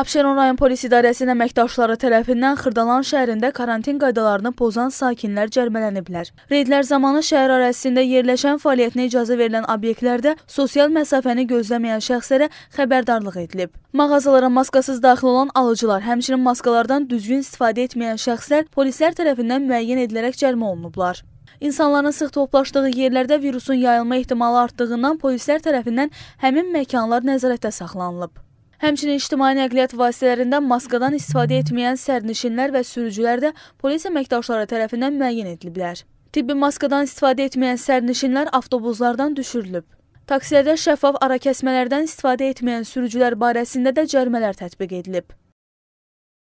Abşeron rayon polis idarəsinin əməkdaşları tərəfindən Xırdalan şəhərində karantin qaydalarını pozan sakinlər cərimələniblər. Reydlər zamanı şəhər ərazisində yerləşən fəaliyyətinə icazə verilən obyektlərdə sosial məsafəni gözləməyən şəxslərə xəbərdarlıq edilib. Mağazalara maskasız daxil olan alıcılar, həmçinin maskalardan düzgün istifadə etməyən şəxslər polislər tərəfindən müəyyən edilərək cərimə olunublar. İnsanların sıx toplaşdığı yerlərdə virusun yayılma ehtimalı artdığından polislər tərəfindən həmin məkanlar nəzarətdə saxlanılıb. Həmçinin ictimai nəqliyyat vasitələrində maskadan istifadə etməyən sərnişinlər və sürücülər də polis əməkdaşları tərəfindən müəyyən ediliblər. Tibbi maskadan istifadə etməyən sərnişinlər avtobuslardan düşürülüb. Taksilərdə şəffaf arakəsmələrdən istifadə etməyən sürücülər barəsində də cərimələr tətbiq edilib.